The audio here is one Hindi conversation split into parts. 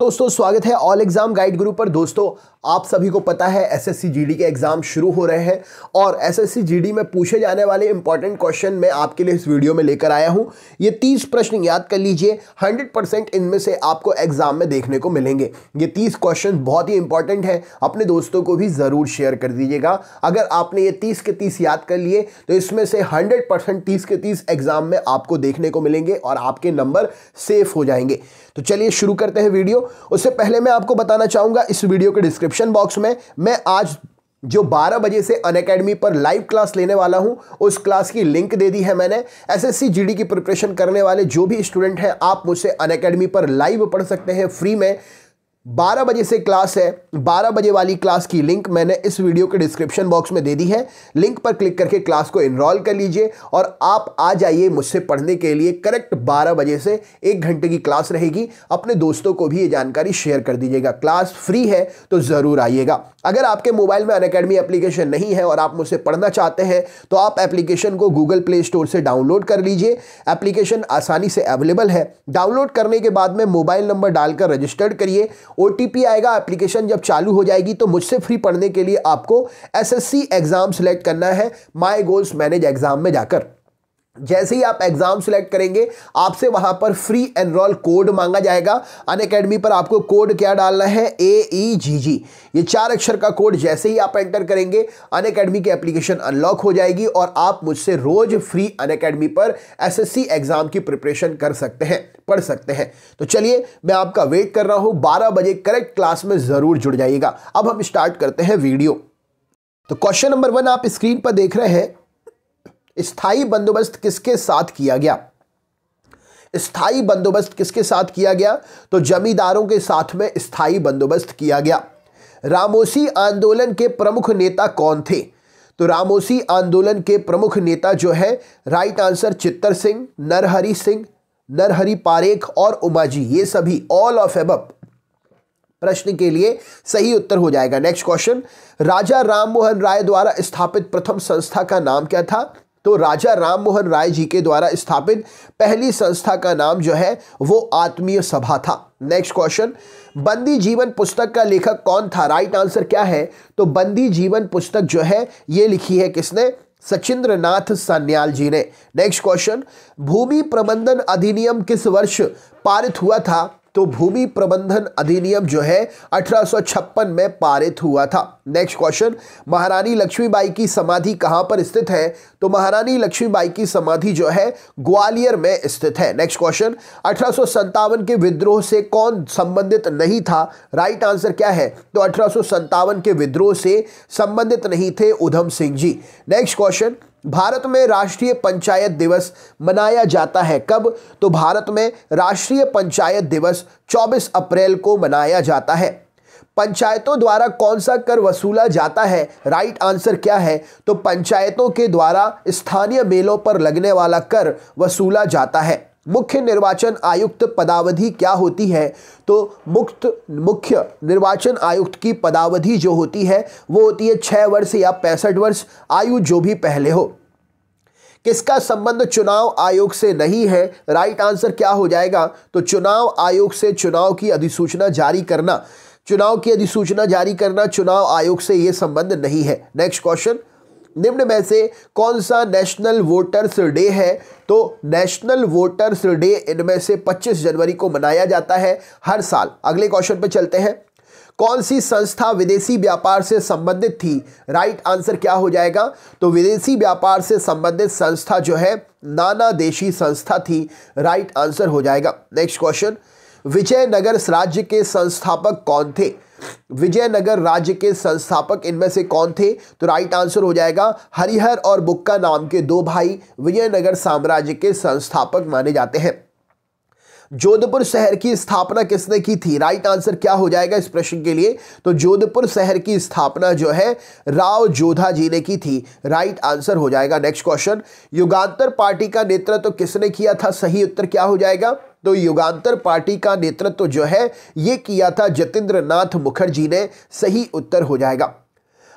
तो दोस्तों स्वागत है ऑल एग्जाम गाइड गुरु पर दोस्तों आप सभी को पता है एसएससी जीडी के एग्जाम शुरू हो रहे हैं और एसएससी जीडी में पूछे जाने वाले इंपॉर्टेंट क्वेश्चन मैं आपके लिए इस वीडियो में लेकर आया हूं ये तीस प्रश्न याद कर लीजिए हंड्रेड परसेंट इनमें से आपको एग्जाम में देखने को मिलेंगे ये तीस क्वेश्चन बहुत ही इंपॉर्टेंट है अपने दोस्तों को भी ज़रूर शेयर कर दीजिएगा अगर आपने ये तीस के तीस याद कर लिए तो इसमें से हंड्रेड परसेंट तीस के तीस एग्जाम में आपको देखने को मिलेंगे और आपके नंबर सेफ हो जाएंगे तो चलिए शुरू करते हैं वीडियो उससे पहले मैं आपको बताना चाहूंगा इस वीडियो के डिस्क्रिप्शन बॉक्स में मैं आज जो 12 बजे से अन अकेडमी पर लाइव क्लास लेने वाला हूं उस क्लास की लिंक दे दी है मैंने एसएससी जीडी की प्रिपरेशन करने वाले जो भी स्टूडेंट हैं आप मुझसे अन अकेडमी पर लाइव पढ़ सकते हैं फ्री में 12 बजे से क्लास है 12 बजे वाली क्लास की लिंक मैंने इस वीडियो के डिस्क्रिप्शन बॉक्स में दे दी है लिंक पर क्लिक करके क्लास को इनरोल कर लीजिए और आप आ जाइए मुझसे पढ़ने के लिए करेक्ट 12 बजे से एक घंटे की क्लास रहेगी अपने दोस्तों को भी ये जानकारी शेयर कर दीजिएगा क्लास फ्री है तो ज़रूर आइएगा अगर आपके मोबाइल में अनकेडमी एप्लीकेशन नहीं है और आप मुझसे पढ़ना चाहते हैं तो आप एप्लीकेशन को गूगल प्ले स्टोर से डाउनलोड कर लीजिए एप्लीकेशन आसानी से अवेलेबल है डाउनलोड करने के बाद में मोबाइल नंबर डालकर रजिस्टर्ड करिए ओ आएगा एप्लीकेशन जब चालू हो जाएगी तो मुझसे फ्री पढ़ने के लिए आपको एसएससी एग्ज़ाम सेलेक्ट करना है माई गोल्स मैनेज एग्ज़ाम में जाकर जैसे ही आप एग्ज़ाम सिलेक्ट करेंगे आपसे वहां पर फ्री एनरोल कोड मांगा जाएगा अन अकेडमी पर आपको कोड क्या डालना है ए ई जी जी ये चार अक्षर का कोड जैसे ही आप एंटर करेंगे अन अकेडमी की एप्लीकेशन अनलॉक हो जाएगी और आप मुझसे रोज़ फ्री अन अकेडमी पर एसएससी एग्ज़ाम की प्रिपरेशन कर सकते हैं पढ़ सकते हैं तो चलिए मैं आपका वेट कर रहा हूँ बारह बजे करेक्ट क्लास में ज़रूर जुड़ जाइएगा अब हम स्टार्ट करते हैं वीडियो तो क्वेश्चन नंबर वन आप स्क्रीन पर देख रहे हैं स्थाई बंदोबस्त किसके साथ किया गया स्थाई बंदोबस्त किसके साथ किया गया तो जमींदारों के साथ में स्थाई बंदोबस्त किया गया रामोसी आंदोलन के प्रमुख नेता कौन थे तो रामोसी आंदोलन के प्रमुख नेता जो है राइट आंसर चित्तर सिंह नरहरी सिंह नरहरी पारेख और उमाजी ये सभी ऑल ऑफ एब प्रश्न के लिए सही उत्तर हो जाएगा नेक्स्ट क्वेश्चन राजा राममोहन राय द्वारा स्थापित प्रथम संस्था का नाम क्या था तो राजा राम मोहन राय जी के द्वारा स्थापित पहली संस्था का नाम जो है वो आत्मीय सभा था नेक्स्ट क्वेश्चन बंदी जीवन पुस्तक का लेखक कौन था राइट आंसर क्या है तो बंदी जीवन पुस्तक जो है ये लिखी है किसने सचिंद्र नाथ सान्याल जी ने नेक्स्ट क्वेश्चन भूमि प्रबंधन अधिनियम किस वर्ष पारित हुआ था तो भूमि प्रबंधन अधिनियम जो है अठारह में पारित हुआ था नेक्स्ट क्वेश्चन महारानी लक्ष्मीबाई की समाधि कहां पर स्थित है तो महारानी लक्ष्मीबाई की समाधि जो है ग्वालियर में स्थित है नेक्स्ट क्वेश्चन अठारह के विद्रोह से कौन संबंधित नहीं था राइट right आंसर क्या है तो अठारह के विद्रोह से संबंधित नहीं थे उधम सिंह जी नेक्स्ट क्वेश्चन भारत में राष्ट्रीय पंचायत दिवस मनाया जाता है कब तो भारत में राष्ट्रीय पंचायत दिवस 24 अप्रैल को मनाया जाता है पंचायतों द्वारा कौन सा कर वसूला जाता है राइट आंसर क्या है तो पंचायतों के द्वारा स्थानीय मेलों पर लगने वाला कर वसूला जाता है मुख्य निर्वाचन आयुक्त पदावधि क्या होती है तो मुक्त मुख्य निर्वाचन आयुक्त की पदावधि जो होती है वो होती है छः वर्ष या पैंसठ वर्ष आयु जो भी पहले हो किसका संबंध चुनाव आयोग से नहीं है राइट आंसर क्या हो जाएगा तो चुनाव आयोग से चुनाव की अधिसूचना जारी करना चुनाव की अधिसूचना जारी करना चुनाव आयोग से यह संबंध नहीं है नेक्स्ट क्वेश्चन निम्न में से कौन सा नेशनल वोटर्स डे है तो नेशनल वोटर्स डे इनमें से 25 जनवरी को मनाया जाता है हर साल अगले क्वेश्चन पर चलते हैं कौन सी संस्था विदेशी व्यापार से संबंधित थी राइट आंसर क्या हो जाएगा तो विदेशी व्यापार से संबंधित संस्था जो है नाना देशी संस्था थी राइट आंसर हो जाएगा नेक्स्ट क्वेश्चन विजयनगर राज्य के संस्थापक कौन थे विजयनगर राज्य के संस्थापक इनमें से कौन थे तो राइट आंसर हो जाएगा हरिहर और बुक्का नाम के दो भाई विजयनगर साम्राज्य के संस्थापक माने जाते हैं जोधपुर शहर की स्थापना किसने की थी राइट आंसर क्या हो जाएगा इस प्रश्न के लिए तो जोधपुर शहर की स्थापना जो है राव जोधा जी ने की थी राइट आंसर हो जाएगा नेक्स्ट क्वेश्चन युगांतर पार्टी का नेतृत्व तो किसने किया था सही उत्तर क्या हो जाएगा तो युगांतर पार्टी का नेतृत्व तो जो है ये किया था जतेंद्र नाथ मुखर्जी ने सही उत्तर हो जाएगा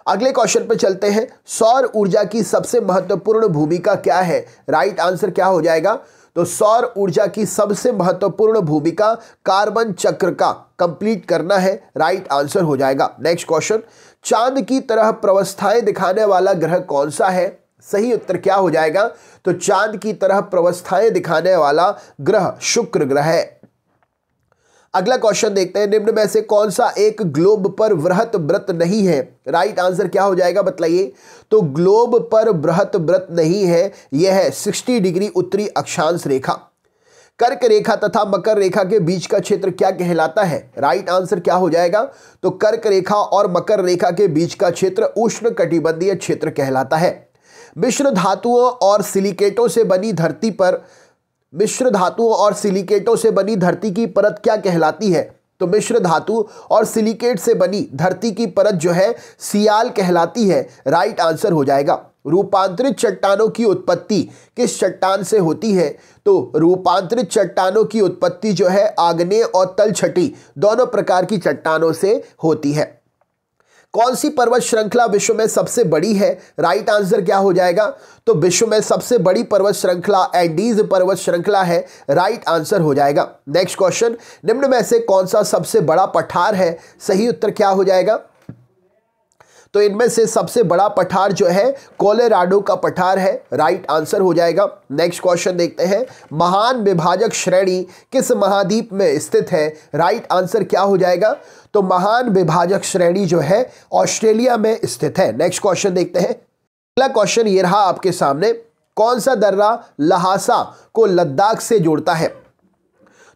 अगले क्वेश्चन पर चलते हैं सौर ऊर्जा की सबसे महत्वपूर्ण भूमिका क्या है राइट आंसर क्या हो जाएगा तो सौर ऊर्जा की सबसे महत्वपूर्ण भूमिका कार्बन चक्र का कंप्लीट करना है राइट आंसर हो जाएगा नेक्स्ट क्वेश्चन चांद की तरह प्रवस्थाएं दिखाने वाला ग्रह कौन सा है सही उत्तर क्या हो जाएगा तो चांद की तरह प्रवस्थाएं दिखाने वाला ग्रह शुक्र ग्रह है अगला क्वेश्चन देखते हैं निम्न में से कौन सा एक ग्लोब पर वृहत व्रत नहीं है राइट आंसर क्या हो जाएगा बतलाइए तो ग्लोब पर बृहत व्रत नहीं है यह है 60 डिग्री उत्तरी अक्षांश रेखा कर्क रेखा तथा मकर रेखा के बीच का क्षेत्र क्या कहलाता है राइट आंसर क्या हो जाएगा तो कर्क रेखा और मकर रेखा के बीच का क्षेत्र उष्ण कटिबंधीय क्षेत्र कहलाता है मिश्र धातुओं और सिलिकेटों से बनी धरती पर मिश्र धातुओं और सिलिकेटों से बनी धरती की परत क्या कहलाती है तो मिश्र धातु और सिलिकेट से बनी धरती की परत जो है सियाल कहलाती है राइट आंसर हो जाएगा रूपांतरित चट्टानों की उत्पत्ति किस चट्टान से होती है तो रूपांतरित चट्टानों की उत्पत्ति जो है आग्नेय और तलछटी दोनों प्रकार की चट्टानों से होती है कौन सी पर्वत श्रृंखला विश्व में सबसे बड़ी है राइट आंसर क्या हो जाएगा तो विश्व में सबसे बड़ी पर्वत श्रृंखला एंडीज पर्वत श्रृंखला है राइट आंसर हो जाएगा नेक्स्ट क्वेश्चन निम्न में से कौन सा सबसे बड़ा पठार है सही उत्तर क्या हो जाएगा तो इनमें से सबसे बड़ा पठार जो है कोलेराडो का पठार है राइट आंसर हो जाएगा नेक्स्ट क्वेश्चन देखते हैं महान विभाजक श्रेणी किस महाद्वीप में स्थित है राइट आंसर क्या हो जाएगा तो महान विभाजक श्रेणी जो है ऑस्ट्रेलिया में स्थित है नेक्स्ट क्वेश्चन देखते हैं अगला क्वेश्चन ये रहा आपके सामने कौन सा दर्रा लहासा को लद्दाख से जोड़ता है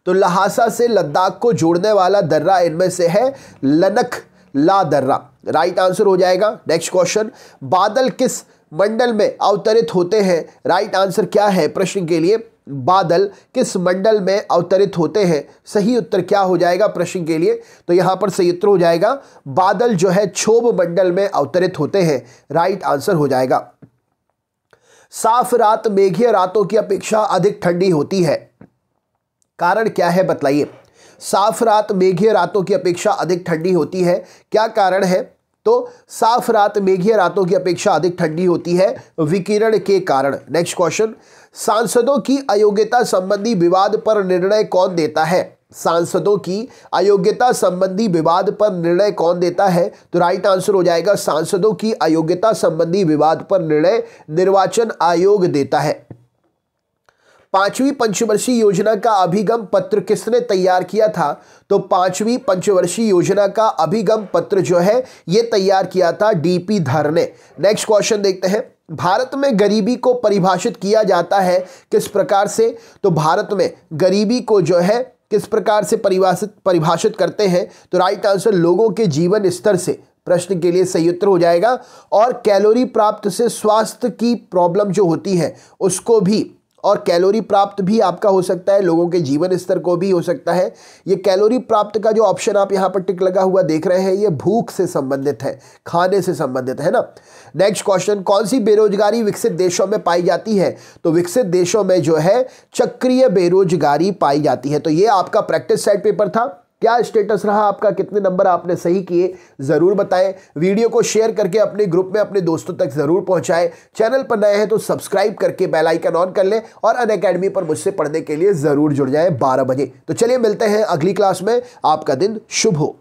तो लहासा से लद्दाख को जोड़ने वाला दर्रा इनमें से है लनक ला दर्रा राइट आंसर हो जाएगा नेक्स्ट क्वेश्चन बादल किस मंडल में अवतरित होते हैं राइट आंसर क्या है प्रश्न के लिए बादल किस मंडल में अवतरित होते हैं सही उत्तर क्या हो जाएगा प्रश्न के लिए तो यहां पर सही उत्तर हो जाएगा बादल जो है क्षोभ मंडल में अवतरित होते हैं राइट आंसर हो जाएगा साफ रात मेघीय रातों की अपेक्षा अधिक ठंडी होती है कारण क्या है बतलाइए साफ रात मेघीय रातों की अपेक्षा अधिक ठंडी होती है क्या कारण है तो साफ रात मेघीय रातों की अपेक्षा अधिक ठंडी होती है विकिरण के कारण नेक्स्ट क्वेश्चन सांसदों की अयोग्यता संबंधी विवाद पर निर्णय कौन देता है सांसदों की अयोग्यता संबंधी विवाद पर निर्णय कौन देता है तो राइट आंसर हो जाएगा सांसदों की अयोग्यता संबंधी विवाद पर निर्णय निर्वाचन आयोग देता है पांचवी पंचवर्षीय योजना का अभिगम पत्र किसने तैयार किया था तो पांचवी पंचवर्षीय योजना का अभिगम पत्र जो है ये तैयार किया था डीपी धर ने नेक्स्ट क्वेश्चन देखते हैं भारत में गरीबी को परिभाषित किया जाता है किस प्रकार से तो भारत में गरीबी को जो है किस प्रकार से परिभाषित परिभाषित करते हैं तो राइट आंसर लोगों के जीवन स्तर से प्रश्न के लिए सही उत्तर हो जाएगा और कैलोरी प्राप्त से स्वास्थ्य की प्रॉब्लम जो होती है उसको भी और कैलोरी प्राप्त भी आपका हो सकता है लोगों के जीवन स्तर को भी हो सकता है ये कैलोरी प्राप्त का जो ऑप्शन आप यहाँ पर टिक लगा हुआ देख रहे हैं ये भूख से संबंधित है खाने से संबंधित है ना नेक्स्ट क्वेश्चन कौन सी बेरोजगारी विकसित देशों में पाई जाती है तो विकसित देशों में जो है चक्रिय बेरोजगारी पाई जाती है तो ये आपका प्रैक्टिस सेट पेपर था क्या स्टेटस रहा आपका कितने नंबर आपने सही किए ज़रूर बताएं वीडियो को शेयर करके अपने ग्रुप में अपने दोस्तों तक ज़रूर पहुंचाएं चैनल पर नए हैं तो सब्सक्राइब करके बेल आइकन ऑन कर लें और अन अकेडमी पर मुझसे पढ़ने के लिए ज़रूर जुड़ जाएं 12 बजे तो चलिए मिलते हैं अगली क्लास में आपका दिन शुभ हो